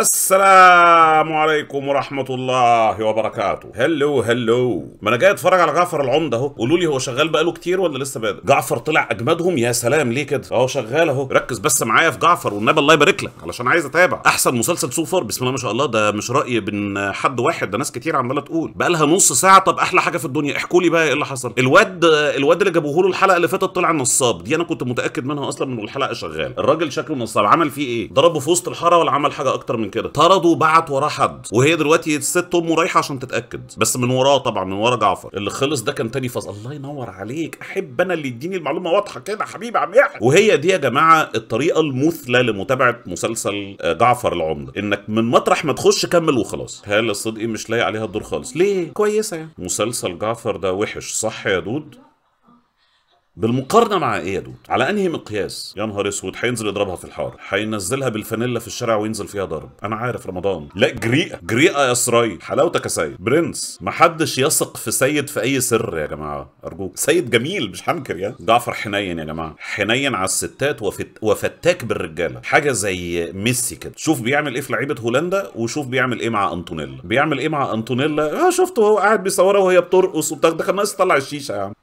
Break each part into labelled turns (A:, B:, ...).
A: السلام عليكم ورحمة الله وبركاته هلو هلو ما انا جاي اتفرج على جعفر العمدة اهو قولوا لي هو شغال بقاله كتير ولا لسه بادئ جعفر طلع اجمدهم يا سلام ليه كده اهو شغال اهو ركز بس معايا في جعفر والنبي الله يبارك لك علشان عايز اتابع احسن مسلسل سوفر بسم الله ما شاء الله ده مش راي بين حد واحد ده ناس كتير عماله تقول بقى لها نص ساعه طب احلى حاجه في الدنيا احكوا لي بقى ايه اللي حصل الواد الواد اللي جابوه له الحلقه اللي فاتت طلع نصاب دي انا كنت متاكد منها اصلا من الحلقه شغال الراجل شكله نصاب عمل فيه ايه ضربه في وسط الحاره ولا عمل حاجه اكتر من من كده طرد بعت وراه حد وهي دلوقتي الست امه رايحه عشان تتاكد بس من وراه طبعا من ورا جعفر اللي خلص ده كان تاني فصل الله ينور عليك احب انا اللي يديني المعلومه واضحه كده حبيبي عم يحيى وهي دي يا جماعه الطريقه المثلى لمتابعه مسلسل آه، جعفر العمده انك من مطرح ما تخش كمل وخلاص هاله الصدقي إيه؟ مش لاقي عليها الدور خالص ليه كويسه يعني مسلسل جعفر ده وحش صح يا دود بالمقارنه مع ايه يا دود على انهي مقياس يا نهار اسود هينزل يضربها في الحار هينزلها بالفانيلا في الشارع وينزل فيها ضرب انا عارف رمضان لا جريئه جريئه يا سراي حلاوتك يا سيد برنس محدش يثق في سيد في اي سر يا جماعه ارجوك سيد جميل مش هنكر يا جعفر حنين يا جماعه حنين على الستات وفت... وفتاك بالرجاله حاجه زي ميسي كده شوف بيعمل ايه في لعيبه هولندا وشوف بيعمل ايه مع انطونيلا بيعمل ايه مع انطونيلا اه شفته هو قاعد بيصورها وهي بترقص وبتاخد خلاص طلع الشيشه يا عم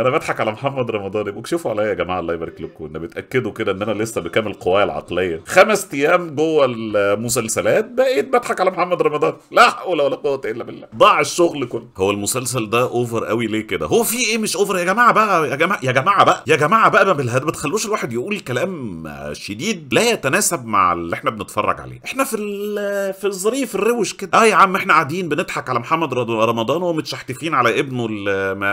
A: انا بضحك على محمد رمضان يبقوا شوفوا عليا يا جماعه الله يبارك لكم ان بتاكدوا كده ان انا لسه بكامل قواي العقليه خمس ايام جوه المسلسلات بقيت بضحك على محمد رمضان لا حول ولا قوه الا بالله ضاع الشغل كله هو المسلسل ده اوفر قوي ليه كده هو في ايه مش اوفر يا جماعه بقى يا جماعه يا جماعه بقى يا جماعه بقى ما بالهد ما تخلوش الواحد يقول كلام شديد لا يتناسب مع اللي احنا بنتفرج عليه احنا في في الظريف الروش كده اه يا عم احنا قاعدين بنضحك على محمد رمضان ومتشحتفين على ابنه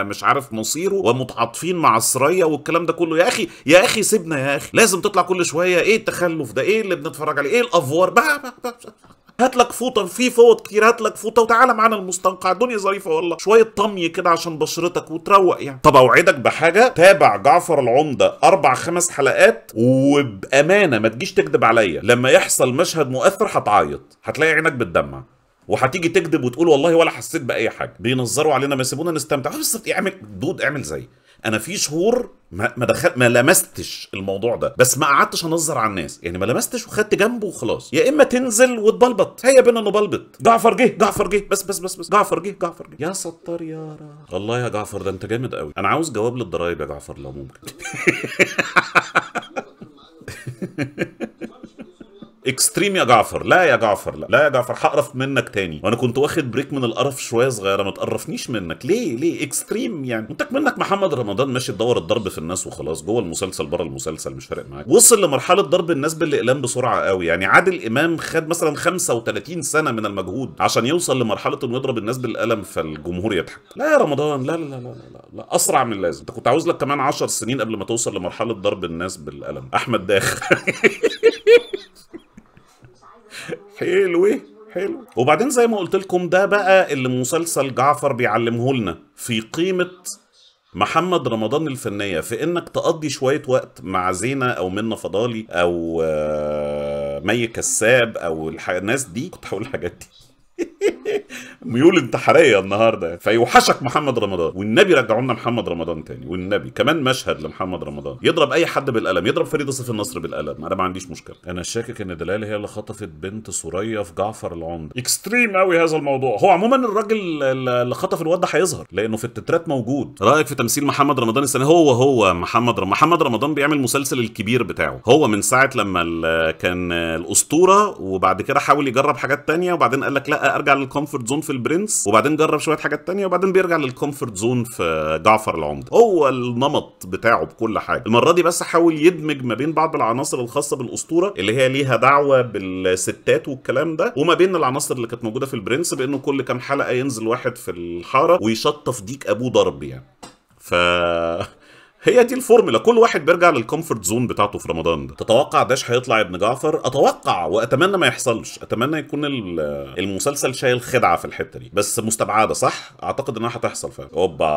A: مش عارف مصير وبيغيروا ومتعاطفين مع السريه والكلام ده كله يا اخي يا اخي سيبنا يا اخي لازم تطلع كل شويه ايه التخلف ده ايه اللي بنتفرج عليه ايه الافوار بقى, بقى, بقى, بقى. هات لك فوطه في فوط كتير هات لك فوطه وتعالى معانا المستنقع الدنيا ظريفه والله شويه طمي كده عشان بشرتك وتروق يعني طب اوعدك بحاجه تابع جعفر العمده اربع خمس حلقات وبامانه ما تجيش تكذب عليا لما يحصل مشهد مؤثر هتعيط هتلاقي عينك بتدمع وهتيجي تكذب وتقول والله ولا حسيت باي حاجه بينظروا علينا ما يسيبونا نستمتع آه، بس اعمل دود اعمل زي انا في شهور ما ما دخلت ما لمستش الموضوع ده بس ما قعدتش انظر على الناس يعني ما لمستش وخدت جنبه وخلاص يا اما تنزل وتبلبط هيا بينا نبلبط جعفر جه جعفر جه بس بس بس بس جعفر جه جعفر جه يا ستار يا را الله يا جعفر ده انت جامد قوي انا عاوز جواب للضرايب يا جعفر لو ممكن اكستريم يا جعفر لا يا جعفر لا, لا يا جعفر هقرف منك تاني وانا كنت واخد بريك من القرف شويه صغيره ما تقرفنيش منك ليه ليه اكستريم يعني انت منك محمد رمضان ماشي تدور الضرب في الناس وخلاص جوه المسلسل بره المسلسل مش فارق معاك وصل لمرحله ضرب الناس بالاقلام بسرعه قوي يعني عادل امام خد مثلا 35 سنه من المجهود عشان يوصل لمرحله انه يضرب الناس بالقلم فالجمهور يضحك لا يا رمضان لا لا لا لا لا, لا. اسرع من اللازم انت كنت عاوز لك كمان 10 سنين قبل ما توصل لمرحله ضرب الناس بالقلم احمد داخل حلو حلو وبعدين زي ما قلت لكم ده بقى اللي مسلسل جعفر بيعلمه لنا في قيمه محمد رمضان الفنيه في انك تقضي شويه وقت مع زينه او منى فضالي او آه، مي كساب او الناس دي كنت هقول الحاجات دي ميول انتحاريه النهارده فيوحشك محمد رمضان والنبي رجعوا لنا محمد رمضان تاني والنبي كمان مشهد لمحمد رمضان يضرب اي حد بالقلم يضرب فريد صف النصر بالقلم انا ما عنديش مشكله انا شاكك ان دلال هي اللي خطفت بنت سوريا في جعفر العمده اكستريم قوي هذا الموضوع هو عموما الراجل اللي خطف الواد ده هيظهر لانه في التترات موجود رايك في تمثيل محمد رمضان السنه هو هو محمد رمضان محمد رمضان بيعمل مسلسل الكبير بتاعه هو من ساعه لما كان الاسطوره وبعد كده حاول يجرب حاجات تانية وبعدين قال لك لا ارجع للكومفورت زون في البرنس وبعدين جرب شويه حاجات تانية وبعدين بيرجع للكومفورت زون في جعفر العمدة هو النمط بتاعه بكل حاجه المره دي بس حاول يدمج ما بين بعض العناصر الخاصه بالاسطوره اللي هي ليها دعوه بالستات والكلام ده وما بين العناصر اللي كانت موجوده في البرنس بانه كل كام حلقه ينزل واحد في الحاره ويشطف ديك ابوه ضرب يعني ف هي دي الفورمولا كل واحد بيرجع للكومفورت زون بتاعته في رمضان ده تتوقع داش هيطلع ابن جعفر اتوقع واتمنى ما يحصلش اتمنى يكون المسلسل شايل خدعه في الحته دي بس مستبعده صح اعتقد انها هتحصل فعلا اوبا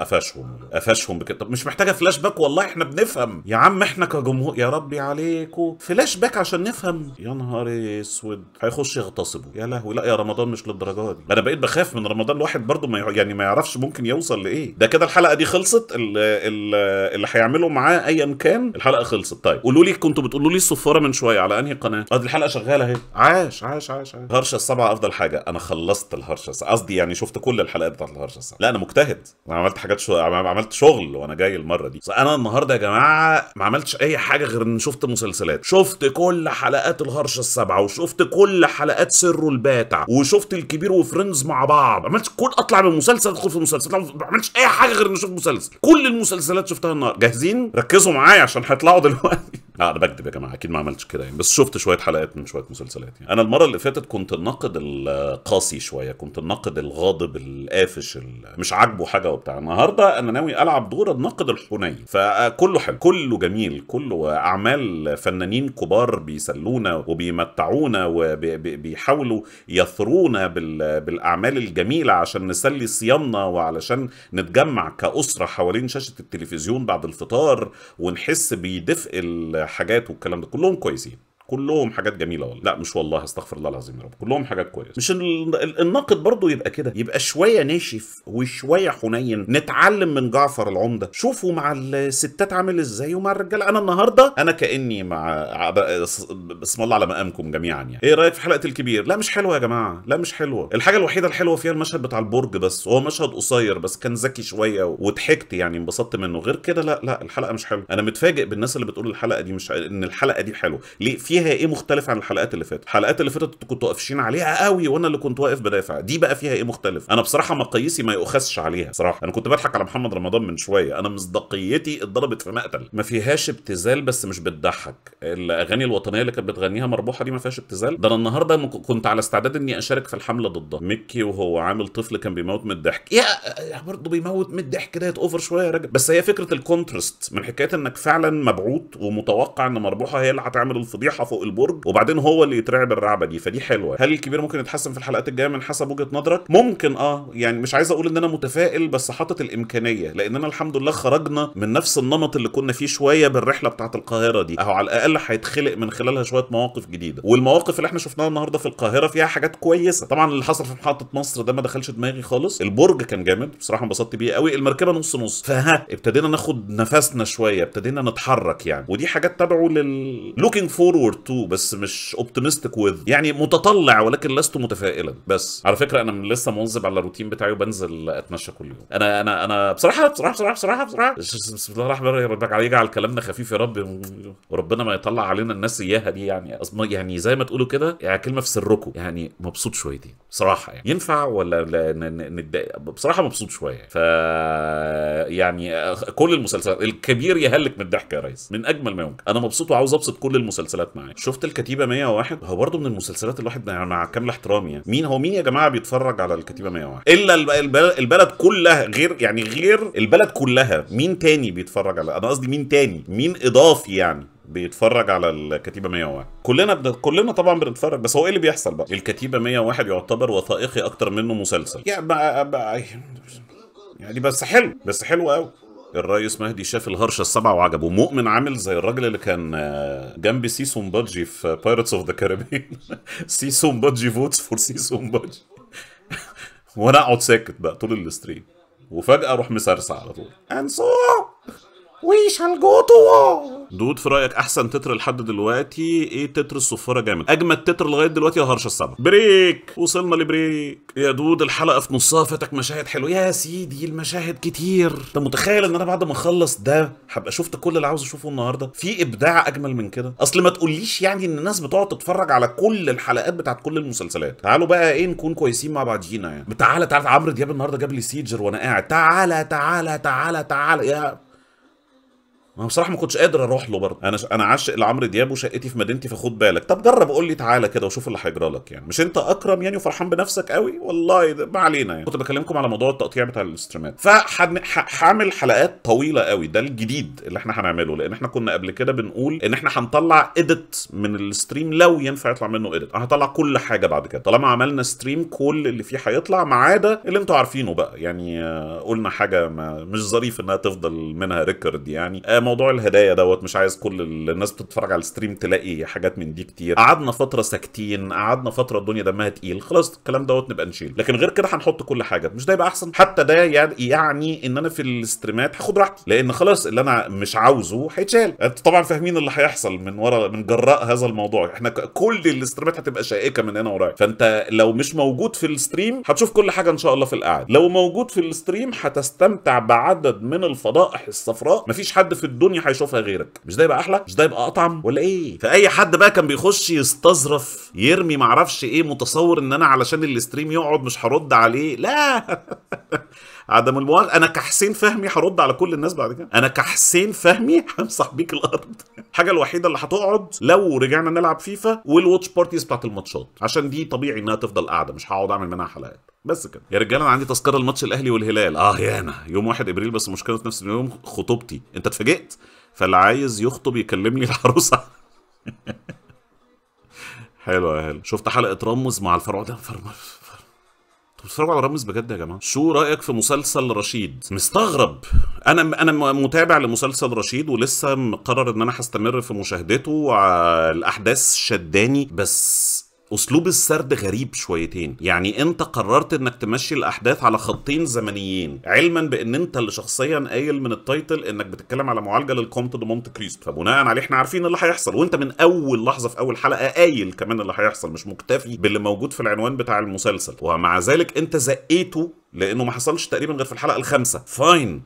A: قفشهم قفشهم بكده طب مش محتاجه فلاش باك والله احنا بنفهم يا عم احنا كجمهور يا ربي عليكوا فلاش باك عشان نفهم يا نهار اسود هيخش يغتصبه يا لهوي لا يا رمضان مش للدرجه دي انا بقيت بخاف من رمضان الواحد برده ما يعني ما يعرفش ممكن يوصل لايه ده كده الحلقه دي خلصت ال ال اللي هيعملوا معاه ايا كان الحلقه خلصت طيب قولوا لي كنتوا بتقولوا لي الصفاره من شويه على انهي قناه اه الحلقه شغاله اهي عاش عاش عاش عاش هرشه السبعه افضل حاجه انا خلصت الهرشه قصدي يعني شفت كل الحلقات بتاعت الهرشه السبعه لا انا مجتهد انا عملت حاجات شو... عملت شغل وانا جاي المره دي انا النهارده يا جماعه ما عملتش اي حاجه غير ان شفت مسلسلات شفت كل حلقات الهرشه السبعه وشفت كل حلقات سره الباتع وشفت الكبير وفريندز مع بعض ما عملتش كل اطلع من مسلسل ادخل في مسلسل ما عملتش اي حاجه غير ان اشوف مسلسل كل المسلسلات المسلسلات شفتها النهارده جاهزين ركزوا معايا عشان هيطلعوا دلوقتي لا آه، انا بكذب يا جماعه اكيد ما عملتش كده يعني بس شفت شويه حلقات من شويه مسلسلات يعني انا المره اللي فاتت كنت الناقد القاسي شويه كنت الناقد الغاضب القافش مش عاجبه حاجه وبتاع النهارده انا ناوي العب دور الناقد الحنين فكله حلو كله جميل كله اعمال فنانين كبار بيسلونا وبيمتعونا وبيحاولوا يثرونا بالاعمال الجميله عشان نسلي صيامنا وعلشان نتجمع كاسره حوالين شاشه التلفزيون بعد الفطار ونحس بدفء حاجات والكلام ده كلهم كويسين كلهم حاجات جميله والله لا مش والله استغفر الله العظيم يا رب كلهم حاجات كويسه مش الناقد برضه يبقى كده يبقى شويه ناشف وشويه حنين نتعلم من جعفر العمده شوفوا مع الستات عامل ازاي ومع الرجاله انا النهارده انا كاني مع بسم الله على مقامكم جميعا يعني ايه رايك في حلقه الكبير لا مش حلوه يا جماعه لا مش حلوه الحاجه الوحيده الحلوه فيها المشهد بتاع البرج بس هو مشهد قصير بس كان ذكي شويه وضحكت يعني انبسطت منه غير كده لا لا الحلقه مش حلوه انا متفاجئ بالناس اللي بتقول الحلقه دي مش ان الحلقه دي حلوه ليه في فيها ايه مختلف عن الحلقات اللي فاتت الحلقات اللي فاتت انتوا كنتوا عليها قوي وانا اللي كنت واقف بدافع دي بقى فيها ايه مختلف انا بصراحه مقاييسي ما يؤخذش عليها صراحه انا كنت بضحك على محمد رمضان من شويه انا مصداقيتي اتضربت في مقتل ما فيهاش ابتذال بس مش بتضحك الاغاني الوطنيه اللي كانت بتغنيها مربوحه دي ما فيهاش ابتذال ده انا النهارده كنت على استعداد اني اشارك في الحمله ضدها ميكي وهو عامل طفل كان بيموت من الضحك يا برضه بيموت من الضحك ديت اوفر شويه يا راجل بس هي فكره الكونترست من حكايه انك فعلا مبعوت ومتوقع ان مربوحه هي اللي هتعمل الفضيحه فوق البرج وبعدين هو اللي يترعب الرعبه دي فدي حلوه هل الكبير ممكن يتحسن في الحلقات الجايه من حسب وجهه نظرك ممكن اه يعني مش عايز اقول ان انا متفائل بس حاطط الامكانيه لاننا الحمد لله خرجنا من نفس النمط اللي كنا فيه شويه بالرحله بتاعه القاهره دي اهو على الاقل هيتخلق من خلالها شويه مواقف جديده والمواقف اللي احنا شفناها النهارده في القاهره فيها حاجات كويسه طبعا اللي حصل في محطه مصر ده ما دخلش دماغي خالص البرج كان جامد بصراحه انبسطت بيه قوي المركبه نص نص فها ابتدينا ناخد نفسنا شويه ابتدينا نتحرك يعني ودي حاجات تابعه لل looking forward تو بس مش اوبتمستيك وذ يعني متطلع ولكن لست متفائلا بس على فكره انا من لسه منظم على الروتين بتاعي وبنزل اتمشى كل يوم انا انا انا بصراحه بصراحه بصراحه بصراحه, بصراحة بسم الله الرحمن الرحيم يجعل كلامنا خفيف يا رب وربنا ما يطلع علينا الناس اياها دي يعني يعني زي ما تقولوا كده يعني كلمه في سركم يعني مبسوط شويتين بصراحه يعني ينفع ولا نتضايق بصراحه مبسوط شويه ف يعني كل المسلسلات الكبير يهلك من الضحك يا ريس من اجمل ما يمكن انا مبسوط وعاوز ابسط كل المسلسلات معاك معاه شفت الكتيبه 101 هو برضه من المسلسلات الواحد مع كامل احترامي يعني مين هو مين يا جماعه بيتفرج على الكتيبه 101 الا البلد كلها غير يعني غير البلد كلها مين تاني بيتفرج على انا قصدي مين تاني مين اضافي يعني بيتفرج على الكتيبه 101 كلنا بد... كلنا طبعا بنتفرج بس هو ايه اللي بيحصل بقى الكتيبه 101 يعتبر وثائقي اكتر منه مسلسل يعني بقى... بقى... يعني بس حلو بس حلو قوي الرئيس مهدي شاف الهرشه السبعه وعجبه مؤمن عامل زي الراجل اللي كان آه، جنب سيسون بادجي في بايرتس اوف ذا كاريبيان سيسون بادجي فوتس فور سيسون بادجي وانا اقعد ساكت بقى طول الستريم وفجاه اروح مسرسع على طول انسو وي شال جو تو دود في رايك احسن تتر لحد دلوقتي ايه تتر الصفاره جامد اجمد تتر لغايه دلوقتي يا هرشه السبع بريك وصلنا لبريك يا دود الحلقه في نصها فاتك مشاهد حلوه يا سيدي المشاهد كتير انت متخيل ان انا بعد ما اخلص ده هبقى شفت كل اللي عاوز اشوفه النهارده في ابداع اجمل من كده اصل ما تقوليش يعني ان الناس بتقعد تتفرج على كل الحلقات بتاعت كل المسلسلات تعالوا بقى ايه نكون كويسين مع بعضينا يعني تعالى تعالى عمرو دياب النهارده جاب لي سيجر وانا قاعد تعالى تعالى تعالى تعالى, تعالى. يا ما بصراحه ما كنتش قادر اروح له برضه انا انا عاشق لعمرو دياب وشقتي في مدينتي فخد بالك طب جرب قول لي تعالى كده وشوف اللي هيجرى لك يعني مش انت اكرم يعني وفرحان بنفسك قوي والله ده ما علينا يعني كنت بكلمكم على موضوع التقطيع بتاع الاستريمات فهعمل حلقات طويله قوي ده الجديد اللي احنا هنعمله لان احنا كنا قبل كده بنقول ان احنا هنطلع اديت من الستريم لو ينفع يطلع منه اديت انا هطلع كل حاجه بعد كده طالما عملنا ستريم كل اللي فيه هيطلع ما عدا اللي انتوا عارفينه بقى يعني قلنا حاجه ما مش ظريف انها تفضل منها ريكورد يعني آه، موضوع الهدايا دوت مش عايز كل الناس بتتفرج على الستريم تلاقي حاجات من دي كتير قعدنا فتره ساكتين قعدنا فتره الدنيا دمها تقيل خلاص الكلام دوت نبقى نشيل لكن غير كده هنحط كل حاجه مش ده يبقى احسن حتى ده يعني ان انا في الاستريمات هاخد راحتي لان خلاص اللي انا مش عاوزه هيتشال انتوا طبعا فاهمين اللي هيحصل من ورا من جراء هذا الموضوع احنا كل الاستريمات هتبقى شائكه من هنا ورايح فانت لو مش موجود في الستريم هتشوف كل حاجه ان شاء الله في القعده لو موجود في الستريم هتستمتع بعدد من الفضائح الصفراء مفيش حد في الدنيا هيشوفها غيرك مش ده يبقى احلى مش ده يبقى اطعم ولا ايه فاي حد بقى كان بيخش يستظرف يرمي معرفش ايه متصور ان انا علشان الاستريم يقعد مش هرد عليه لا عدم الموافقه انا كحسين فهمي هرد على كل الناس بعد كده انا كحسين فهمي همسح بيك الارض الحاجه الوحيده اللي هتقعد لو رجعنا نلعب فيفا والواتش بارتيز بتاعت الماتشات عشان دي طبيعي انها تفضل قاعده مش هقعد اعمل منها حلقات بس كده يا رجاله انا عندي تذكره الماتش الاهلي والهلال اه يا انا يوم 1 ابريل بس المشكله في نفس اليوم خطوبتي انت اتفاجئت فاللي عايز يخطب يكلمني العروسه حلوه يا هلا شفت حلقه رمز مع الفرع ده فرمز بتتفرجوا على رامز بجد يا جماعه شو رايك في مسلسل رشيد مستغرب انا انا متابع لمسلسل رشيد ولسه مقرر ان انا هستمر في مشاهدته الاحداث شداني بس اسلوب السرد غريب شويتين يعني انت قررت انك تمشي الاحداث على خطين زمنيين علما بان انت اللي شخصيا قايل من التايتل انك بتتكلم على معالجه للكومت دو مونت كريستو فبناء عليه احنا عارفين اللي هيحصل وانت من اول لحظه في اول حلقه قايل كمان اللي هيحصل مش مكتفي باللي موجود في العنوان بتاع المسلسل ومع ذلك انت زقيته لانه ما حصلش تقريبا غير في الحلقه الخامسه فاين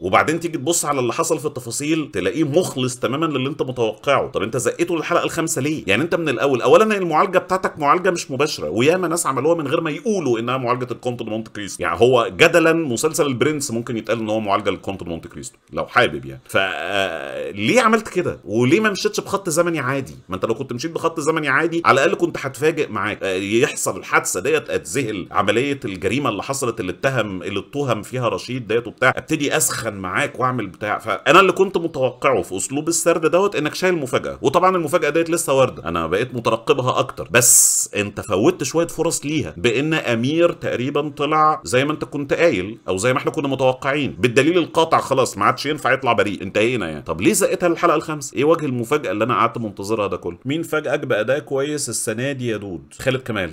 A: وبعدين تيجي تبص على اللي حصل في التفاصيل تلاقيه مخلص تماما للي انت متوقعه طب انت زقيته للحلقه الخامسه ليه يعني انت من الاول اولا المعالجه بتاعتك معالجه مش مباشره وياما ناس عملوها من غير ما يقولوا انها معالجه الكونت مونت كريستو يعني هو جدلا مسلسل البرنس ممكن يتقال ان هو معالجه للكونت مونت كريستو لو حابب يعني ف آه، ليه عملت كده وليه ما مشيتش بخط زمني عادي ما انت لو كنت مشيت بخط زمني عادي على الاقل كنت هتفاجئ معاك آه، يحصل الحادثه ديت اتذهل عمليه الجريمه اللي حصلت اللي اتهم اللي اتهم فيها رشيد ديت وبتاع ابتدي اسخن معاك واعمل بتاع فانا اللي كنت متوقعه في اسلوب السرد دوت انك شايل مفاجاه وطبعا المفاجاه ديت لسه وارده انا بقيت مترقبها اكتر بس انت فوتت شويه فرص ليها بان امير تقريبا طلع زي ما انت كنت قايل او زي ما احنا كنا متوقعين بالدليل القاطع خلاص ما عادش ينفع يطلع بريء انتهينا يعني طب ليه زقتها للحلقه الخامسه ايه وجه المفاجاه اللي انا قعدت منتظرها ده كله مين فاجئك باداء كويس السنه دي يا دود خالد كمال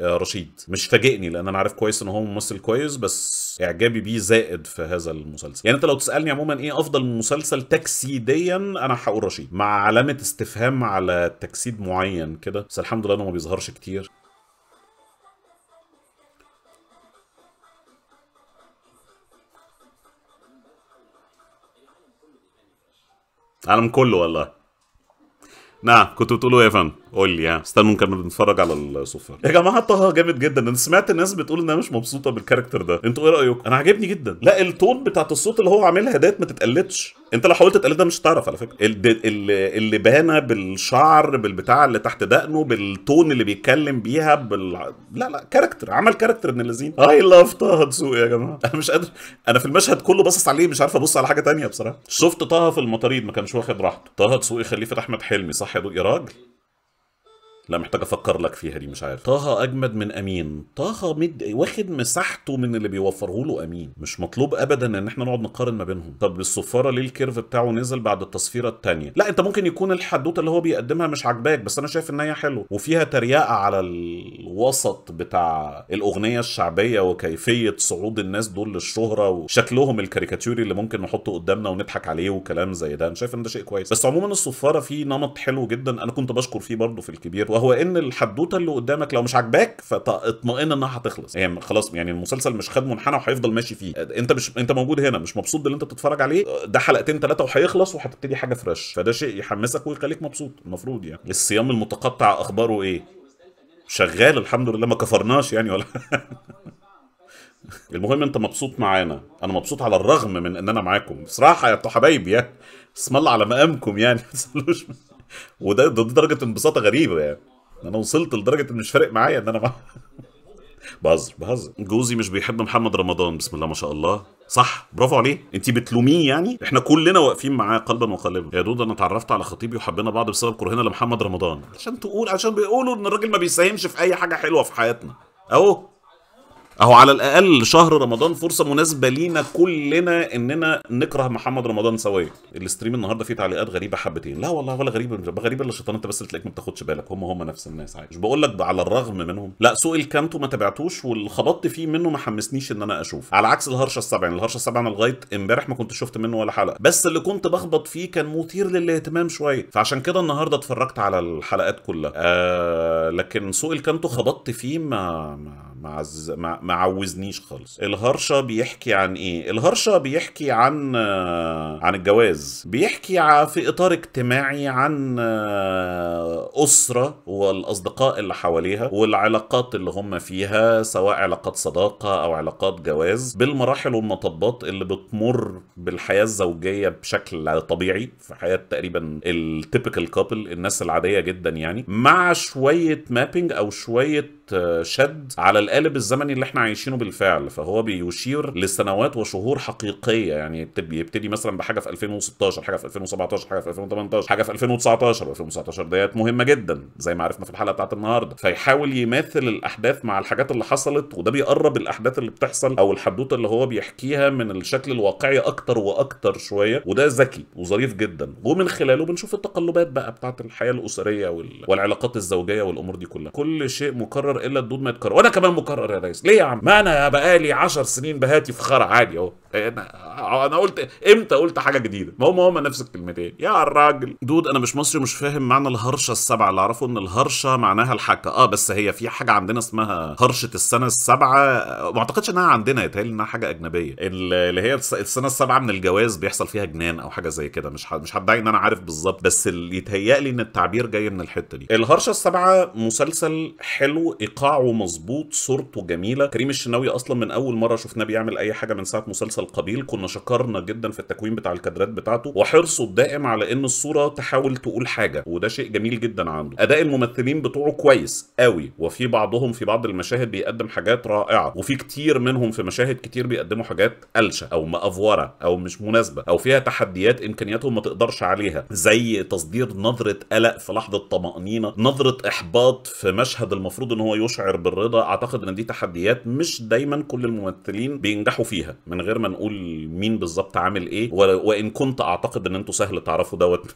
A: آه، رشيد مش فاجئني لان انا عارف كويس ان هو ممثل كويس بس اعجابي بيه زائد في هذا المسلسل يعني انت لو تسالني عموما ايه افضل مسلسل تجسيديا انا هقول رشيد مع علامه استفهام على تجسيد معين كده بس الحمد لله انه ما بيظهرش كتير العالم كله والله نعم كنت بتقولوا إيه يا فندم؟ قول لي ها استنوا كنا بنتفرج على الصفر يا جماعه طه جامد جدا انا سمعت الناس بتقول انها مش مبسوطه بالكاركتر ده انتوا ايه رايكم؟ انا عاجبني جدا لا التون بتاعت الصوت اللي هو عاملها ديت ما تتقلدش انت لو حاولت تقلدها مش هتعرف على فكره اللي بانه بالشعر بالبتاع اللي تحت دقنه بالتون اللي بيتكلم بيها بال... لا لا كاركتر عمل كاركتر من اللذين اي آه. لاف طه دسوقي يا جماعه انا مش قادر انا في المشهد كله باصص عليه مش عارف ابص على حاجه تانية بصراحه شفت طه في المطاريد ما كانش واخد راحته طه دسوقي خليفه احمد حلمي صح يا دوق يا راجل لا محتاج افكر لك فيها دي مش عارف طه اجمد من امين طه مد... واخد مساحته من اللي بيوفره له امين مش مطلوب ابدا ان احنا نقعد نقارن ما بينهم طب الصفاره ليه الكيرف بتاعه نزل بعد التصفيره الثانيه لا انت ممكن يكون الحدوته اللي هو بيقدمها مش عاجباك بس انا شايف ان هي حلوه وفيها تريقه على الوسط بتاع الاغنيه الشعبيه وكيفيه صعود الناس دول للشهره وشكلهم الكاريكاتوري اللي ممكن نحطه قدامنا ونضحك عليه وكلام زي ده انا شايف ان ده شيء كويس بس عموما الصفاره فيه نمط حلو جدا انا كنت بشكر فيه برضه في الكبير هو ان الحدوته اللي قدامك لو مش عاجباك فاطمئن انها هتخلص يعني خلاص يعني المسلسل مش خد منحنى وهيفضل ماشي فيه انت مش انت موجود هنا مش مبسوط باللي انت بتتفرج عليه ده حلقتين ثلاثه وهيخلص وهتبتدي حاجه فريش فده شيء يحمسك ويخليك مبسوط المفروض يعني الصيام المتقطع اخباره ايه شغال الحمد لله ما كفرناش يعني ولا المهم انت مبسوط معانا انا مبسوط على الرغم من ان انا معاكم بصراحه يا انتوا حبايبي يعني اسم الله على مقامكم يعني ما وده درجه انبساطه غريبه يعني انا وصلت لدرجه ان مش فارق معايا ان انا بهزر بهزر جوزي مش بيحب محمد رمضان بسم الله ما شاء الله صح برافو عليه انت بتلوميه يعني احنا كلنا واقفين معاه قلبا وقالبا يا دود انا اتعرفت على خطيبي وحبينا بعض بسبب كرهنا لمحمد رمضان عشان تقول عشان بيقولوا ان الراجل ما بيساهمش في اي حاجه حلوه في حياتنا اهو اهو على الاقل شهر رمضان فرصه مناسبه لينا كلنا اننا نكره محمد رمضان سويا الاستريم النهارده فيه تعليقات غريبه حبتين لا والله ولا غريبه غريبه الا الشيطان انت بس اللي تلاقيك ما بتاخدش بالك هم هم نفس الناس مش بقول لك على الرغم منهم لا سوق الكانتو ما تابعتوش واللي خبطت فيه منه ما حمسنيش ان انا اشوف على عكس الهرشه السبع الهرشه السبع انا لغايه امبارح ما كنت شفت منه ولا حلقه بس اللي كنت بخبط فيه كان مثير للاهتمام شويه فعشان كده النهارده اتفرجت على الحلقات كلها آه لكن سوق الكانتو خبطت فيه ما, ما ما عوزنيش خالص الهرشه بيحكي عن ايه الهرشه بيحكي عن آه، عن الجواز بيحكي في اطار اجتماعي عن آه، اسره والاصدقاء اللي حواليها والعلاقات اللي هم فيها سواء علاقات صداقه او علاقات جواز بالمراحل والمطبات اللي بتمر بالحياه الزوجيه بشكل طبيعي في حياه تقريبا التيبيكال كابل الناس العاديه جدا يعني مع شويه مابينج او شويه آه، شد على القالب الزمني اللي احنا عايشينه بالفعل فهو بيشير لسنوات وشهور حقيقيه يعني بيبتدي مثلا بحاجه في 2016 حاجه في 2017 حاجه في 2018 حاجه في 2019 و2019 ديت مهمه جدا زي ما عرفنا في الحلقه بتاعت النهارده فيحاول يماثل الاحداث مع الحاجات اللي حصلت وده بيقرب الاحداث اللي بتحصل او الحدوته اللي هو بيحكيها من الشكل الواقعي اكتر واكتر شويه وده ذكي وظريف جدا ومن خلاله بنشوف التقلبات بقى بتاعت الحياه الاسريه وال... والعلاقات الزوجيه والامور دي كلها كل شيء مكرر الا الدود ما يتكرر وانا كمان مكرر يا ريس ليه يا عم ما انا بقالي 10 سنين بهاتي في خرع عادي اهو انا انا قلت امتى قلت حاجه جديده ما هم هم نفس الكلمتين يا الراجل دود انا مش مصري ومش فاهم معنى الهرشه السبعه اللي اعرفه ان الهرشه معناها الحكه اه بس هي في حاجه عندنا اسمها هرشه السنه السبعه آه، ما اعتقدش انها عندنا يتهيألي انها حاجه اجنبيه اللي هي السنه السبعه من الجواز بيحصل فيها جنان او حاجه زي كده مش مش هدعي ان انا عارف بالظبط بس اللي يتهيألي ان التعبير جاي من الحته دي الهرشه السبعه مسلسل حلو ايقاعه مظبوط صورته جميله كريم الشناوي اصلا من اول مره شفناه بيعمل اي حاجه من ساعه مسلسل قبيل كنا شكرنا جدا في التكوين بتاع الكادرات بتاعته وحرصه الدائم على ان الصوره تحاول تقول حاجه وده شيء جميل جدا عنده اداء الممثلين بتوعه كويس قوي وفي بعضهم في بعض المشاهد بيقدم حاجات رائعه وفي كتير منهم في مشاهد كتير بيقدموا حاجات قلشه او مأفوره او مش مناسبه او فيها تحديات امكانياتهم ما تقدرش عليها زي تصدير نظره قلق في لحظه طمانينه نظره احباط في مشهد المفروض ان هو يشعر بالرضا اعتقد اعتقد ان دي تحديات مش دايما كل الممثلين بينجحوا فيها من غير ما نقول مين بالظبط عامل ايه وان كنت اعتقد ان انتوا سهل تعرفوا دوت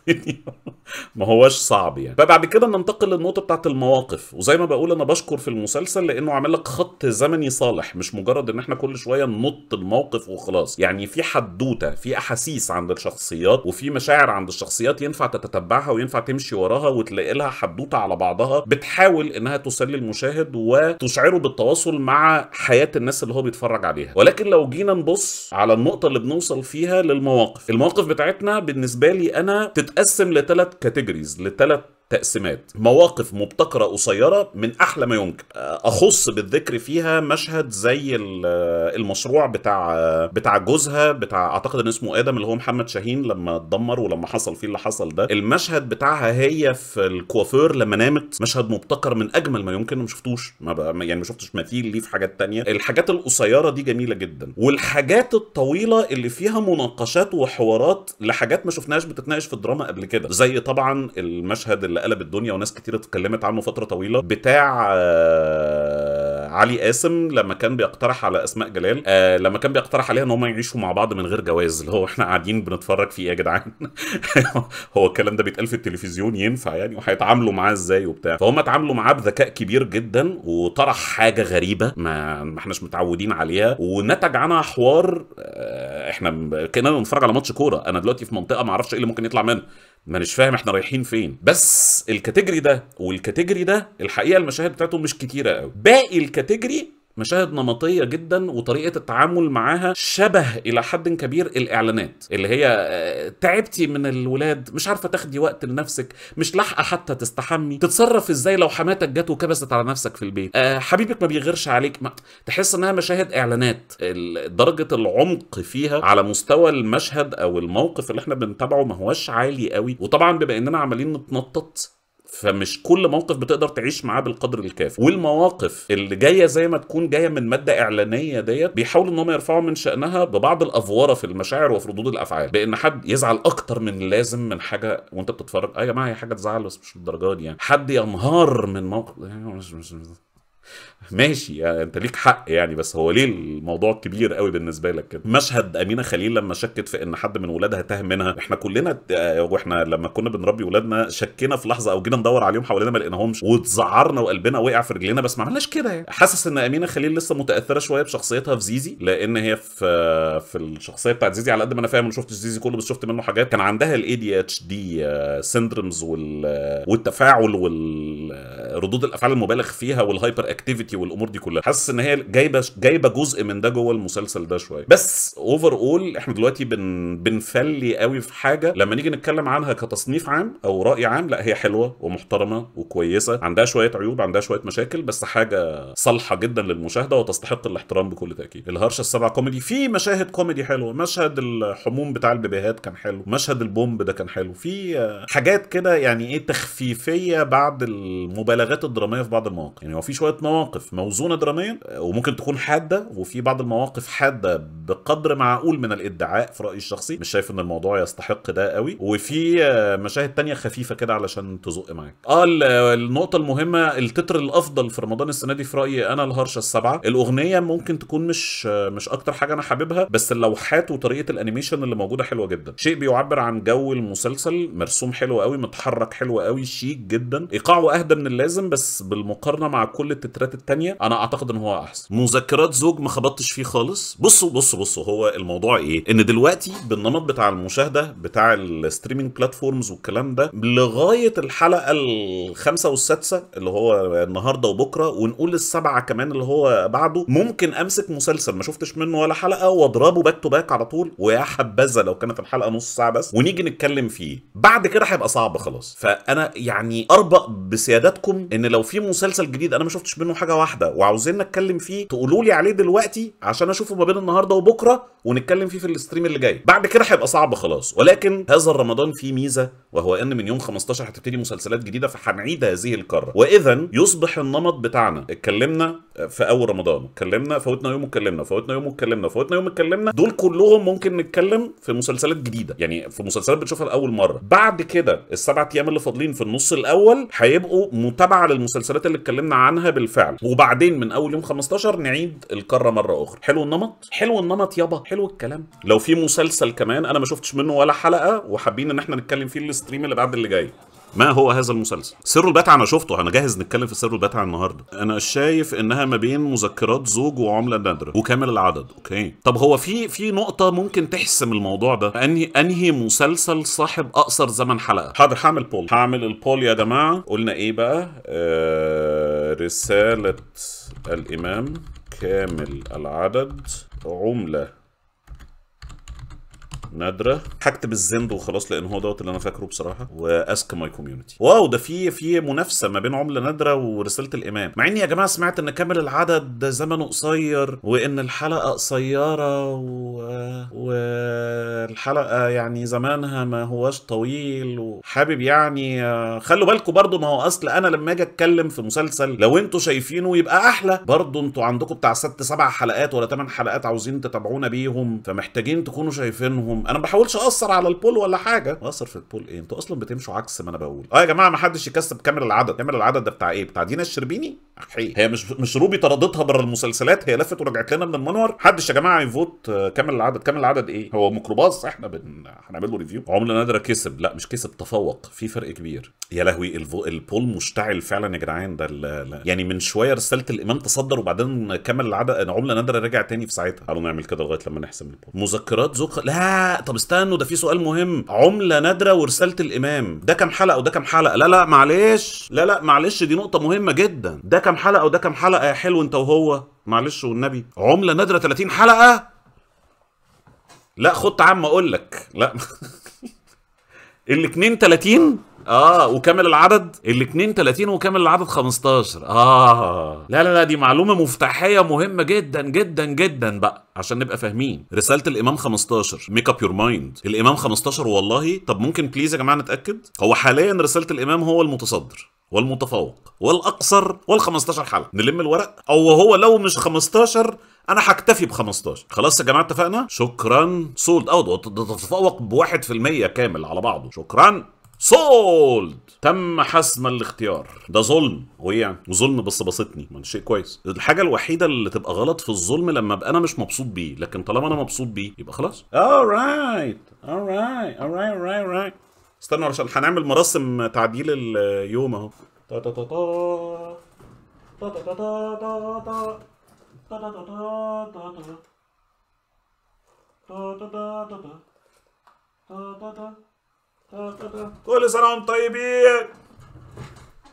A: ما هواش صعب يعني فبعد كده ننتقل للنقطه بتاعت المواقف وزي ما بقول انا بشكر في المسلسل لانه عامل لك خط زمني صالح مش مجرد ان احنا كل شويه ننط الموقف وخلاص يعني في حدوته في احاسيس عند الشخصيات وفي مشاعر عند الشخصيات ينفع تتتبعها وينفع تمشي وراها وتلاقي لها حدوته على بعضها بتحاول انها تسلي المشاهد وتشعره التواصل مع حياه الناس اللي هو بيتفرج عليها ولكن لو جينا نبص على النقطه اللي بنوصل فيها للمواقف المواقف بتاعتنا بالنسبه لي انا تتقسم لثلاث كاتيجوريز لثلاث تقسيمات مواقف مبتكرة قصيرة من أحلى ما يمكن أخص بالذكر فيها مشهد زي المشروع بتاع بتاع جوزها بتاع أعتقد إن اسمه آدم اللي هو محمد شاهين لما اتدمر ولما حصل فيه اللي حصل ده المشهد بتاعها هي في الكوافير لما نامت مشهد مبتكر من أجمل ما يمكن ما شفتوش ما يعني ما شفتش مثيل ليه في حاجات تانية الحاجات القصيرة دي جميلة جدا والحاجات الطويلة اللي فيها مناقشات وحوارات لحاجات ما شفناهاش بتتناقش في الدراما قبل كده زي طبعا المشهد اللي قلب الدنيا وناس كتير اتكلمت عنه فتره طويله بتاع آه، علي قاسم لما كان بيقترح على اسماء جلال آه لما كان بيقترح عليها ان هم يعيشوا مع بعض من غير جواز اللي هو احنا قاعدين بنتفرج فيه يا جدعان هو الكلام ده بيتقال في التلفزيون ينفع يعني وهيتعاملوا معاه ازاي وبتاع فهم اتعاملوا معاه بذكاء كبير جدا وطرح حاجه غريبه ما, ما احناش متعودين عليها ونتج عنها حوار آه احنا كاننا بنتفرج على ماتش كوره انا دلوقتي في منطقه ما اعرفش ايه اللي ممكن يطلع منها مانيش فاهم احنا رايحين فين بس الكاتيجري ده والكاتيجري ده الحقيقه المشاهد بتاعته مش كتيره قوي باقي الكاتيجري مشاهد نمطيه جدا وطريقه التعامل معاها شبه الى حد كبير الاعلانات اللي هي آه، تعبتي من الولاد مش عارفه تاخدي وقت لنفسك مش لاحقه حتى تستحمي تتصرف ازاي لو حماتك جت وكبست على نفسك في البيت آه، حبيبك ما بيغيرش عليك ما. تحس انها مشاهد اعلانات درجه العمق فيها على مستوى المشهد او الموقف اللي احنا بنتابعه ما هوش عالي قوي وطبعا بما اننا عمالين نتنطط فمش كل موقف بتقدر تعيش معاه بالقدر الكافي والمواقف اللي جايه زي ما تكون جايه من ماده اعلانيه ديت بيحاولوا ان هم يرفعوا من شانها ببعض الافوره في المشاعر وفي ردود الافعال بان حد يزعل اكتر من اللازم من حاجه وانت بتتفرج اه يا جماعه هي حاجه تزعل بس مش للدرجه دي يعني حد ينهار من موقف مش مش, مش. ماشي يعني انت ليك حق يعني بس هو ليه الموضوع كبير قوي بالنسبه لك كده مشهد امينه خليل لما شكت في ان حد من ولادها تاه منها احنا كلنا آه، واحنا لما كنا بنربي ولادنا شكينا في لحظه او جينا ندور عليهم حوالينا ما لقيناهمش وتزعرنا وقلبنا وقع في رجلينا بس ما عملناش كده يعني حاسس ان امينه خليل لسه متاثره شويه بشخصيتها في زيزي لان هي في في الشخصيه بتاعت زيزي على قد ما انا فاهم ما شفتش زيزي كله بس شفت منه حاجات كان عندها الاي دي اتش دي سندرمز والتفاعل والردود الافعال المبالغ فيها والهايبر اكتيفيتي الامريكي والامور دي كلها حاسس ان هي جايبه جايبه جزء من ده جوه المسلسل ده شويه بس اوفر اول احنا دلوقتي بن بنفلي قوي في حاجه لما نيجي نتكلم عنها كتصنيف عام او راي عام لا هي حلوه ومحترمه وكويسه عندها شويه عيوب عندها شويه مشاكل بس حاجه صالحه جدا للمشاهده وتستحق الاحترام بكل تاكيد الهرشه السبع كوميدي في مشاهد كوميدي حلوه مشهد الحموم بتاع البيبيهات كان حلو مشهد البومب ده كان حلو في حاجات كده يعني ايه تخفيفيه بعد المبالغات الدراميه في بعض المواقف يعني هو في شويه مواقف مواقف موزونه دراميا وممكن تكون حاده وفي بعض المواقف حاده بقدر معقول من الادعاء في رايي الشخصي مش شايف ان الموضوع يستحق ده قوي وفي آه، مشاهد تانية خفيفه كده علشان تزق معاك اه النقطه المهمه التتر الافضل في رمضان السنه دي في رايي انا الهرشه السبعه الاغنيه ممكن تكون مش آه، مش اكتر حاجه انا حاببها بس اللوحات وطريقه الانيميشن اللي موجوده حلوه جدا شيء بيعبر عن جو المسلسل مرسوم حلو قوي متحرك حلو قوي شيك جدا ايقاعه اهدى من اللازم بس بالمقارنه مع كل التترات التانية تانية انا اعتقد ان هو احسن مذكرات زوج ما خبطتش فيه خالص بصوا بصوا بصوا هو الموضوع ايه ان دلوقتي بالنمط بتاع المشاهده بتاع الستريمينج بلاتفورمز والكلام ده لغايه الحلقه الخامسه والسادسه اللي هو النهارده وبكره ونقول السبعه كمان اللي هو بعده ممكن امسك مسلسل ما شفتش منه ولا حلقه واضربه باك تو باك على طول ويا حبذا لو كانت الحلقه نص ساعه بس ونيجي نتكلم فيه بعد كده هيبقى صعب خلاص فانا يعني اربق بسيادتكم ان لو في مسلسل جديد انا ما شفتش منه حاجه واحده وعاوزين نتكلم فيه تقولوا لي عليه دلوقتي عشان اشوفه ما بين النهارده وبكره ونتكلم فيه في الاستريم اللي جاي بعد كده هيبقى صعب خلاص ولكن هذا الرمضان فيه ميزه وهو ان من يوم 15 هتبتدي مسلسلات جديده فهنعيد هذه الكره واذا يصبح النمط بتاعنا اتكلمنا في اول رمضان اتكلمنا فوتنا يوم اتكلمنا فوتنا يوم اتكلمنا فوتنا يوم اتكلمنا دول كلهم ممكن نتكلم في مسلسلات جديده يعني في مسلسلات بتشوفها لاول مره بعد كده السبع ايام اللي فاضلين في النص الاول هيبقوا متابعه للمسلسلات اللي اتكلمنا عنها بالفعل وبعدين من اول يوم 15 نعيد الكره مره اخرى حلو النمط حلو النمط يابا حلو الكلام لو في مسلسل كمان انا ما شفتش منه ولا حلقه وحابين ان احنا نتكلم فيه الستريم اللي بعد اللي جاي ما هو هذا المسلسل سر البتعة انا شفته انا جاهز نتكلم في سر البتعة النهارده انا شايف انها ما بين مذكرات زوج وعمله نادره وكامل العدد اوكي طب هو في في نقطه ممكن تحسم الموضوع ده انهي انهي مسلسل صاحب اقصر زمن حلقه حاضر هعمل بول هعمل البول يا جماعه قلنا ايه بقى آه رساله الامام كامل العدد عمله نادره هكتب الزند وخلاص لان هو دوت اللي انا فاكره بصراحه واسك ماي كوميونتي واو ده في في منافسه ما بين عمله نادره ورساله الامام مع اني يا جماعه سمعت ان كامل العدد زمنه قصير وان الحلقه قصيره و... يعني زمانها ما هواش طويل وحابب يعني خلوا بالكم برضو ما هو اصل انا لما اجي اتكلم في مسلسل لو انتوا شايفينه يبقى احلى برضو انتوا عندكم بتاع ست سبع حلقات ولا ثمان حلقات عاوزين تتابعونا بيهم فمحتاجين تكونوا شايفينهم انا ما بحاولش اقصر على البول ولا حاجه اقصر في البول ايه انتوا اصلا بتمشوا عكس ما انا بقول اه يا جماعه ما حدش يكسب كاميرا العدد كاميرا العدد ده بتاع ايه بتاع دينا الشربيني هي مش مش روبي طردتها بره المسلسلات هي لفت ورجعت لنا من المنور حدش يا جماعه يفوت آه، كامل العدد كامل العدد ايه هو ميكروباص احنا بن... هنعمل له ريفيو عمله نادره كسب لا مش كسب تفوق في فرق كبير يا لهوي الفو... البول مشتعل فعلا يا جدعان ده لا. يعني من شويه رساله الامام تصدر وبعدين كامل العدد عمله نادره رجع تاني في ساعتها قالوا نعمل كده لغايه لما نحسم البول مذكرات زوق لا لا طب استنوا ده في سؤال مهم عمله نادره ورساله الامام ده كام حلقه وده كام حلقه لا لا معلش لا لا معلش دي نقطه مهمه جدا ده كام حلقه وده كام حلقه يا حلو انت وهو معلش والنبي عمله نادره 30 حلقه لا خدت عم اقول لك لا الاثنين 30 اه وكامل العدد الاثنين 30 وكامل العدد 15 اه لا لا لا دي معلومه مفتاحيه مهمه جدا جدا جدا بقى عشان نبقى فاهمين رساله الامام 15 ميك اب يور مايند الامام 15 والله طب ممكن بليز يا جماعه نتاكد هو حاليا رساله الامام هو المتصدر والمتفوق والاقصر وال15 حلقه نلم الورق او هو لو مش 15 انا هكتفي ب 15 خلاص يا جماعه اتفقنا شكرا سولد اوت ده تتفوق ب 1% كامل على بعضه شكرا سولد تم حسم الاختيار ده ظلم هو يعني وظلم بس بسطني ما شيء كويس الحاجه الوحيده اللي تبقى غلط في الظلم لما ابقى انا مش مبسوط بيه لكن طالما انا مبسوط بيه يبقى خلاص alright alright alright alright alright استنوا عشان هنعمل مراسم تعديل اليوم اهو تا تا تا تا تا تا تا تا تا تا تا تا تا تا تا تا تا تا تا كل سنة وانتم طيبين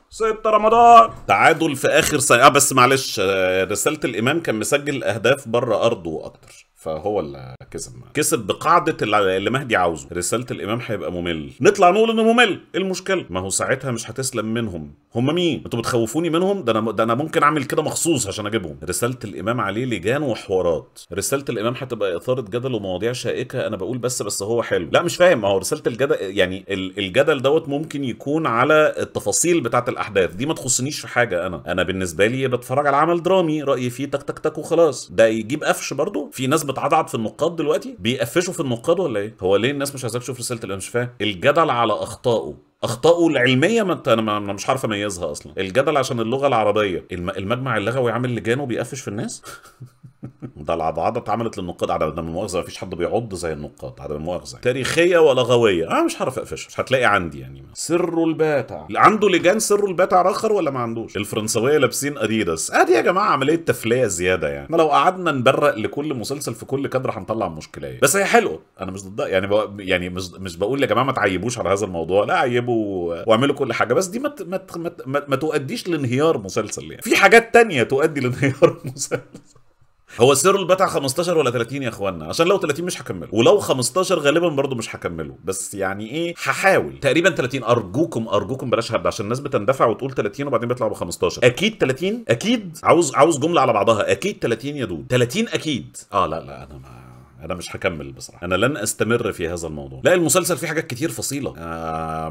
A: ست رمضان تعادل في اخر ثانيه آه، بس معلش آه، رساله الامام كان مسجل اهداف بره ارضه اكتر فهو اللي كسب معنا. كسب بقاعده اللي مهدي عاوزه رساله الامام هيبقى ممل نطلع نقول انه ممل إيه المشكله ما هو ساعتها مش هتسلم منهم هم مين انتوا بتخوفوني منهم ده انا ده انا ممكن اعمل كده مخصوص عشان اجيبهم رساله الامام عليه لجان وحوارات رساله الامام هتبقى اثاره جدل ومواضيع شائكه انا بقول بس بس هو حلو لا مش فاهم ما هو رساله الجدل يعني الجدل دوت ممكن يكون على التفاصيل بتاعه الاحداث دي ما تخصنيش في حاجه انا انا بالنسبه لي بتفرج على عمل درامي رايي فيه تك تك تك وخلاص ده يجيب قفش برضه في ناس بتعضعض في النقاد دلوقتي بيقفشوا في النقاد ولا ايه هو ليه الناس مش عايزاك تشوف رساله الانشفاء الجدل على اخطائه اخطائه العلميه ما انا مش عارف اميزها اصلا الجدل عشان اللغه العربيه المجمع اللغوي عامل لجانه بيقفش في الناس ده العضعضه اتعملت للنقاد عدم المؤاخذه مفيش حد بيعض زي النقاد عدم المؤاخذه يعني. تاريخيه ولغويه انا مش هعرف اقفشها مش هتلاقي عندي يعني سره الباتع عنده لجان سره الباتع رخر ولا ما عندوش الفرنسويه لابسين اديداس ادي يا جماعه عمليه تفليه زياده يعني ما لو قعدنا نبرق لكل مسلسل في كل كادر هنطلع مشكله يعني. بس هي حلوه انا مش ضدها يعني بق... يعني مش مش بقول يا جماعه ما تعيبوش على هذا الموضوع لا عيبوا واعملوا كل حاجه بس دي ما مت... ما مت... ما, مت... ما تؤديش لانهيار مسلسل يعني في حاجات تانية تؤدي لانهيار مسلسل هو سر بتاع 15 ولا 30 يا اخوانا عشان لو 30 مش هكمله ولو 15 غالبا برضو مش هكمله بس يعني ايه هحاول تقريبا 30 ارجوكم ارجوكم بلاش هبد عشان الناس بتندفع وتقول 30 وبعدين بيطلعوا ب 15 اكيد 30 اكيد عاوز عاوز جمله على بعضها اكيد 30 يا دود 30 اكيد اه لا لا انا ما انا مش هكمل بصراحه انا لن استمر في هذا الموضوع لا المسلسل فيه حاجات كتير فصيله آه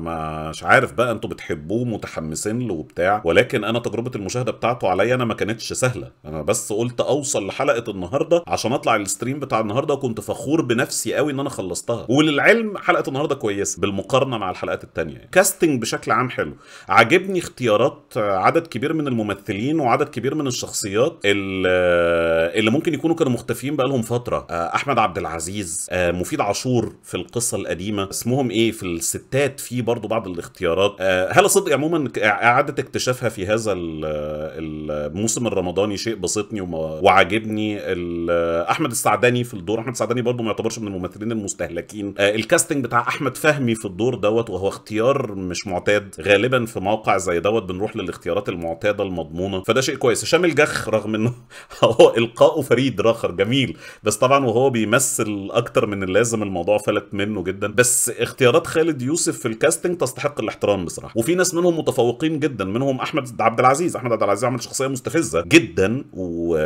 A: مش عارف بقى انتوا بتحبوه متحمسين له وبتاع ولكن انا تجربه المشاهده بتاعته عليا انا ما كانتش سهله انا بس قلت اوصل لحلقه النهارده عشان اطلع الستريم بتاع النهارده وكنت فخور بنفسي قوي ان انا خلصتها وللعلم حلقه النهارده كويسه بالمقارنه مع الحلقات التانية كاستنج يعني. بشكل عام حلو عاجبني اختيارات عدد كبير من الممثلين وعدد كبير من الشخصيات اللي ممكن يكونوا كانوا مختفيين بقالهم فتره آه، احمد محمد عبد العزيز آه، مفيد عاشور في القصه القديمه اسمهم ايه في الستات في برضو بعض الاختيارات آه، هل صدق صدقي عموما اعاده اكتشافها في هذا آه، الموسم الرمضاني شيء بسطني وعاجبني احمد السعداني في الدور احمد السعداني برضو ما يعتبرش من الممثلين المستهلكين الكاستنج بتاع احمد فهمي في الدور دوت وهو اختيار مش معتاد غالبا في موقع زي دوت بنروح للاختيارات المعتاده المضمونه فده شيء كويس هشام الجخ رغم انه هو القائه فريد راخر جميل بس طبعا وهو بي بيمثل اكتر من اللازم الموضوع فلت منه جدا بس اختيارات خالد يوسف في الكاستنج تستحق الاحترام بصراحه وفي ناس منهم متفوقين جدا منهم احمد عبد العزيز احمد عبد العزيز عمل شخصيه مستفزه جدا و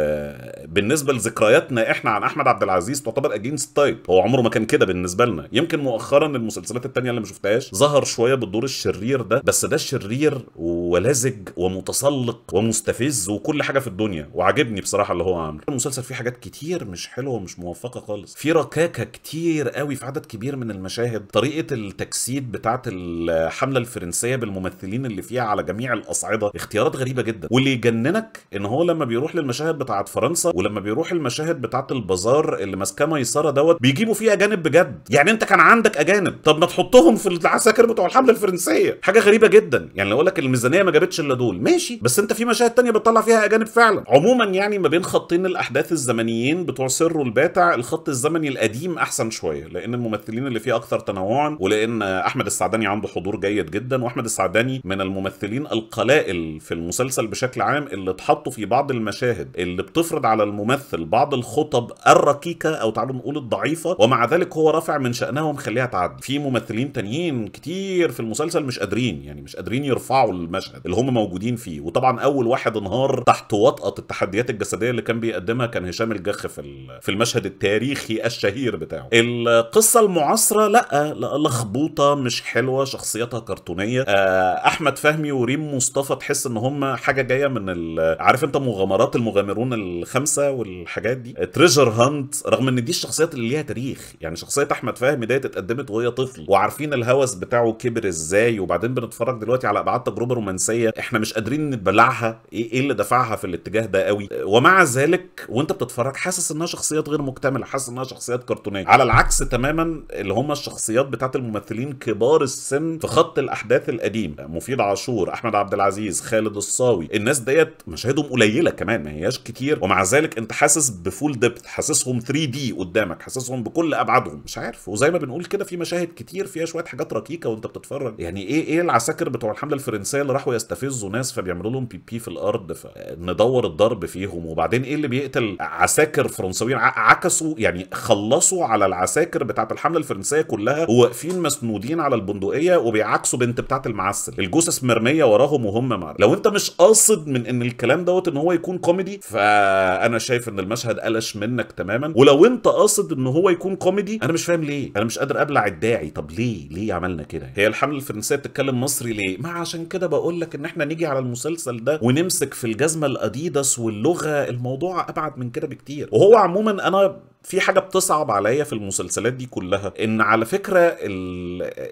A: بالنسبه لذكرياتنا احنا عن احمد عبد العزيز تعتبر اجينست تايب هو عمره ما كان كده بالنسبه لنا يمكن مؤخرا المسلسلات التانية اللي ما شفتهاش ظهر شويه بالدور الشرير ده بس ده شرير ولزج ومتسلق ومستفز وكل حاجه في الدنيا وعاجبني بصراحه اللي هو عامله المسلسل فيه حاجات كتير مش حلوه ومش موفقه خالص في ركاكه كتير قوي في عدد كبير من المشاهد طريقه التجسيد بتاعه الحمله الفرنسيه بالممثلين اللي فيها على جميع الاصعده اختيارات غريبه جدا واللي يجننك ان هو لما بيروح للمشاهد بتاعه فرنسا ولما بيروح المشاهد بتاعه البازار اللي ماسكاه ميسره دوت بيجيبوا فيها اجانب بجد يعني انت كان عندك اجانب طب ما تحطهم في العساكر بتوع الحمله الفرنسيه حاجه غريبه جدا يعني لو اقول لك الميزانيه ما جابتش الا دول ماشي بس انت في مشاهد تانية بتطلع فيها اجانب فعلا عموما يعني ما بين خطين الاحداث الزمنيين بتوع سر والباتع الخط الزمني القديم احسن شويه لان الممثلين اللي فيه اكثر تنوعا ولان احمد السعداني عنده حضور جيد جدا واحمد السعداني من الممثلين القلائل في المسلسل بشكل عام اللي اتحطوا في بعض المشاهد اللي بتفرض على الممثل بعض الخطب الركيكه او تعالوا نقول الضعيفه ومع ذلك هو رافع من شانها ومخليها تعدي في ممثلين تانيين كتير في المسلسل مش قادرين يعني مش قادرين يرفعوا المشهد اللي هم موجودين فيه وطبعا اول واحد انهار تحت وطأة التحديات الجسديه اللي كان بيقدمها كان هشام الجخ في في المشهد التاريخي الشهير بتاعه القصه المعاصره لا لخبوطه مش حلوه شخصيتها كرتونيه آه، احمد فهمي وريم مصطفى تحس ان هم حاجه جايه من عارف انت مغامرات المغامرون الخمسه والحاجات دي تريجر هانت رغم ان دي الشخصيات اللي ليها تاريخ يعني شخصيه احمد فهمي ديت اتقدمت وهي طفل وعارفين الهوس بتاعه كبر ازاي وبعدين بنتفرج دلوقتي على ابعاد تجربه رومانسيه احنا مش قادرين نتبلعها إيه-, ايه اللي دفعها في الاتجاه ده قوي ومع ذلك وانت بتتفرج حاسس انها شخصيات غير مكتمله حاسس انها شخصيات كرتونيه على العكس تماما اللي هم الشخصيات بتاعت الممثلين كبار السن في خط الاحداث القديم مفيد عاشور احمد عبد العزيز خالد الصاوي الناس ديت مشاهدهم قليله كمان ما هياش كتير ومع ذلك لذلك انت حاسس بفول ديبت حاسسهم 3 دي قدامك حاسسهم بكل ابعادهم مش عارف وزي ما بنقول كده في مشاهد كتير فيها شويه حاجات ركيكه وانت بتتفرج يعني ايه ايه العساكر بتوع الحمله الفرنسيه اللي راحوا يستفزوا ناس فبيعملوا لهم بي بي في الارض فندور الضرب فيهم وبعدين ايه اللي بيقتل عساكر فرنساويين عكسوا يعني خلصوا على العساكر بتاعه الحمله الفرنسيه كلها وواقفين مسنودين على البندقيه وبيعكسوا بنت بتاعه المعسل الجثث مرميه وراهم وهم مع لو انت مش قاصد من ان الكلام دوت ان هو يكون كوميدي فانا شايف ان المشهد قلش منك تماما ولو انت قاصد ان هو يكون كوميدي انا مش فاهم ليه انا مش قادر ابلع الداعي طب ليه ليه عملنا كده هي الحمله الفرنسيه بتتكلم مصري ليه ما عشان كده بقول لك ان احنا نيجي على المسلسل ده ونمسك في الجزمه الاديداس واللغه الموضوع ابعد من كده بكتير وهو عموما انا في حاجه بتصعب عليا في المسلسلات دي كلها ان على فكره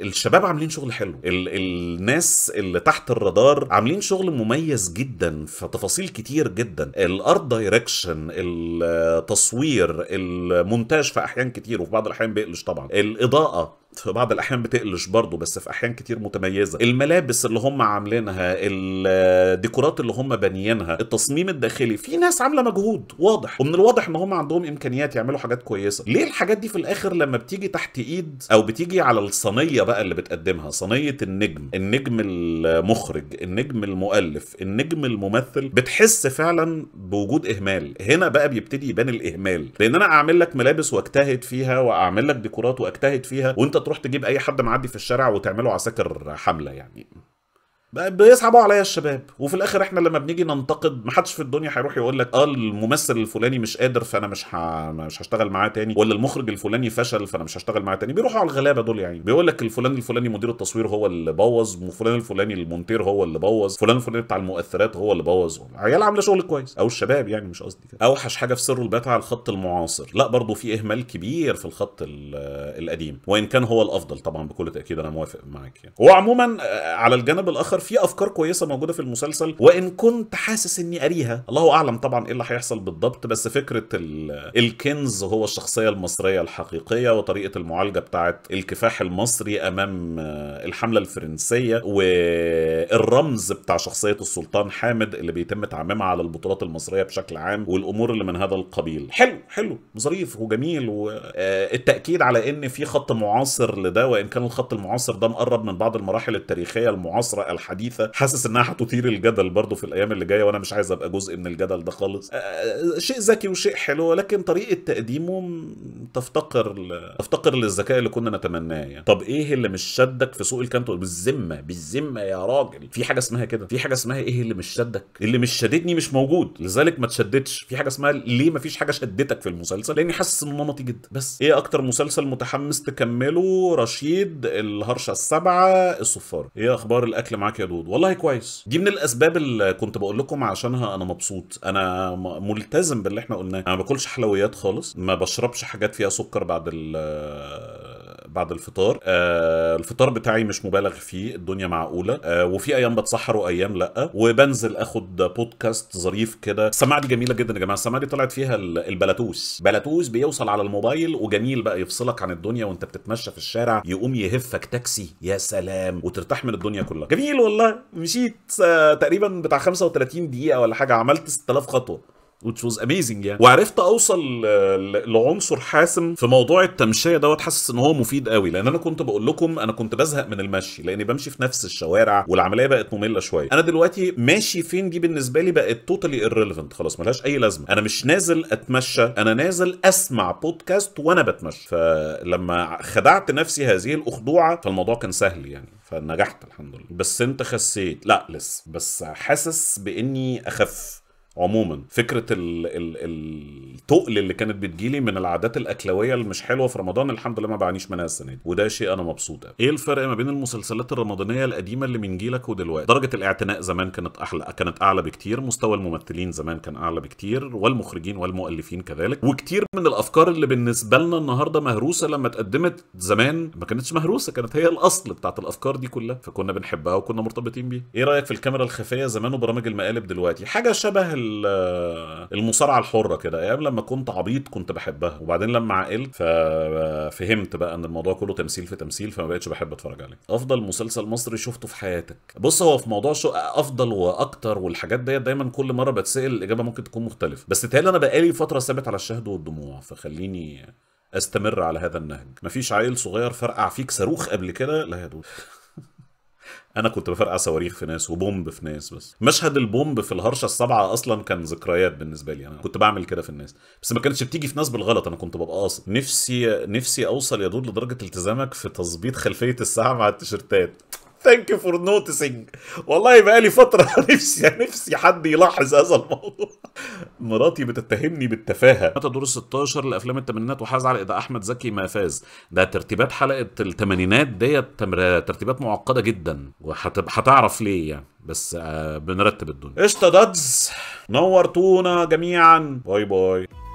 A: الشباب عاملين شغل حلو ال الناس اللي تحت الرادار عاملين شغل مميز جدا في تفاصيل كتير جدا الارت دايركشن التصوير المونتاج في احيان كتير وفي بعض الاحيان بيقلش طبعا الاضاءه في بعض الاحيان بتقلش برضه بس في احيان كتير متميزه الملابس اللي هم عاملينها الديكورات اللي هم بانيينها التصميم الداخلي في ناس عامله مجهود واضح ومن الواضح ان هم عندهم امكانيات يعملوا حاجات كويسه ليه الحاجات دي في الاخر لما بتيجي تحت ايد او بتيجي على الصينيه بقى اللي بتقدمها صينيه النجم النجم المخرج النجم المؤلف النجم الممثل بتحس فعلا بوجود اهمال هنا بقى بيبتدي يبان الاهمال لان انا اعمل لك ملابس واجتهد فيها واعمل لك ديكورات واجتهد فيها وانت تروح تجيب اي حد معدي في الشارع وتعمله عساكر حمله يعني بيصعبوا عليا الشباب وفي الاخر احنا لما بنيجي ننتقد ما حدش في الدنيا هيروح يقول لك اه الممثل الفلاني مش قادر فانا مش ه... مش هشتغل معاه تاني ولا المخرج الفلاني فشل فانا مش هشتغل معاه تاني بيروحوا على الغلابه دول يعني بيقول لك الفلان الفلاني مدير التصوير هو اللي بوظ وفلان الفلاني المونتير هو اللي بوظ فلان الفلاني بتاع المؤثرات هو اللي بوظ عيال عامله شغل كويس او الشباب يعني مش قصدي كده اوحش حاجه في سر البيت على الخط المعاصر لا برضه في اهمال كبير في الخط القديم وان كان هو الافضل طبعا بكل تاكيد انا موافق معاك يعني وعموما آه، على الجانب الاخر في افكار كويسه موجوده في المسلسل وان كنت حاسس اني اريها الله اعلم طبعا ايه اللي هيحصل بالضبط بس فكره الكنز هو الشخصيه المصريه الحقيقيه وطريقه المعالجه بتاعه الكفاح المصري امام الحمله الفرنسيه والرمز بتاع شخصيه السلطان حامد اللي بيتم تعميمها على البطولات المصريه بشكل عام والامور اللي من هذا القبيل حلو حلو ظريف وجميل والتاكيد آه، على ان في خط معاصر لده وان كان الخط المعاصر ده مقرب من بعض المراحل التاريخيه المعاصره الحديثه حاسس انها هتثير الجدل برضه في الايام اللي جايه وانا مش عايز ابقى جزء من الجدل ده خالص شيء ذكي وشيء حلو لكن طريقه تقديمه تفتقر ل... تفتقر للذكاء اللي كنا نتمناه يعني طب ايه اللي مش شدك في سوق الكانتو بالذمه بالذمه يا راجل في حاجه اسمها كده في حاجه اسمها ايه اللي مش شدك اللي مش شددني مش موجود لذلك ما تشددش في حاجه اسمها ليه ما فيش حاجه شدتك في المسلسل لاني حاسس انه نمطي جدا بس ايه اكتر مسلسل متحمس تكمله رشيد الهرشه السبعه الصفارة ايه اخبار الاكل معاك يا دود والله كويس دي من الاسباب اللي كنت بقول لكم عشانها انا مبسوط انا ملتزم باللي احنا قلناه انا ما باكلش حلويات خالص ما بشربش حاجات فيها سكر بعد ال بعد الفطار آه الفطار بتاعي مش مبالغ فيه الدنيا معقوله آه وفي ايام بتسحر وايام لا وبنزل اخد بودكاست ظريف كده السماعه دي جميله جدا يا جماعه السماعه دي طلعت فيها البلاتوس بلاتوس بيوصل على الموبايل وجميل بقى يفصلك عن الدنيا وانت بتتمشى في الشارع يقوم يهفك تاكسي يا سلام وترتاح من الدنيا كلها جميل والله مشيت آه، تقريبا بتاع 35 دقيقه ولا حاجه عملت 6000 خطوه which was amazing يعني وعرفت اوصل لعنصر حاسم في موضوع التمشيه دوت حاسس ان هو مفيد قوي لان انا كنت بقول لكم انا كنت بزهق من المشي لاني بمشي في نفس الشوارع والعمليه بقت ممله شويه انا دلوقتي ماشي فين دي بالنسبه لي بقت توتالي irrelevant خلاص ملهاش اي لازمه انا مش نازل اتمشى انا نازل اسمع بودكاست وانا بتمشى فلما خدعت نفسي هذه الاخدوعه فالموضوع كان سهل يعني فنجحت الحمد لله بس انت خسيت لا لسه بس حاسس باني اخف عموما فكره ال التقل اللي كانت بتجيلي من العادات الاكلويه اللي مش حلوه في رمضان الحمد لله ما بعانيش منها السنه دي وده شيء انا مبسوط قوي ايه الفرق ما بين المسلسلات الرمضانيه القديمه اللي من جيلك ودلوقتي درجه الاعتناء زمان كانت احلى كانت اعلى بكتير مستوى الممثلين زمان كان اعلى بكتير والمخرجين والمؤلفين كذلك وكتير من الافكار اللي بالنسبه لنا النهارده مهروسه لما اتقدمت زمان ما كانتش مهروسه كانت هي الاصل بتاعت الافكار دي كلها فكنا بنحبها وكنا مرتبطين بيها ايه رايك في الكاميرا الخفيه زمان وبرامج المقالب دلوقتي حاجه شبه المصارعه الحره كده ايام لما كنت عبيط كنت بحبها وبعدين لما عقلت ففهمت بقى ان الموضوع كله تمثيل في تمثيل فما بقتش بحب اتفرج عليه افضل مسلسل مصري شفته في حياتك بص هو في موضوع شو افضل واكتر والحاجات ديت دايما كل مره بتسال الاجابه ممكن تكون مختلفه بس تهيألي انا بقالي فتره ثابت على الشهد والدموع فخليني استمر على هذا النهج مفيش عيل صغير فرقع فيك صاروخ قبل كده لا يا دود انا كنت بفرقع صواريخ في ناس وبومب في ناس بس مشهد البومب في الهرشه السبعه اصلا كان ذكريات بالنسبه لي انا كنت بعمل كده في الناس بس ما كانتش بتيجي في ناس بالغلط انا كنت ببقى قاصد نفسي نفسي اوصل يا دود لدرجه التزامك في تظبيط خلفيه الساعه مع التيشيرتات ثانك يو فور نوتسنج والله بقى لي فتره نفسي نفسي حد يلاحظ هذا الموضوع مراتي بتتهمني بالتفاهه متى دور 16 لافلام الثمانينات وحاز على اذا احمد زكي ما فاز ده ترتيبات حلقه الثمانينات ديت ترتيبات معقده جدا وهتعرف ليه يعني بس آه بنرتب الدنيا قشطه دادز نورتونا جميعا باي باي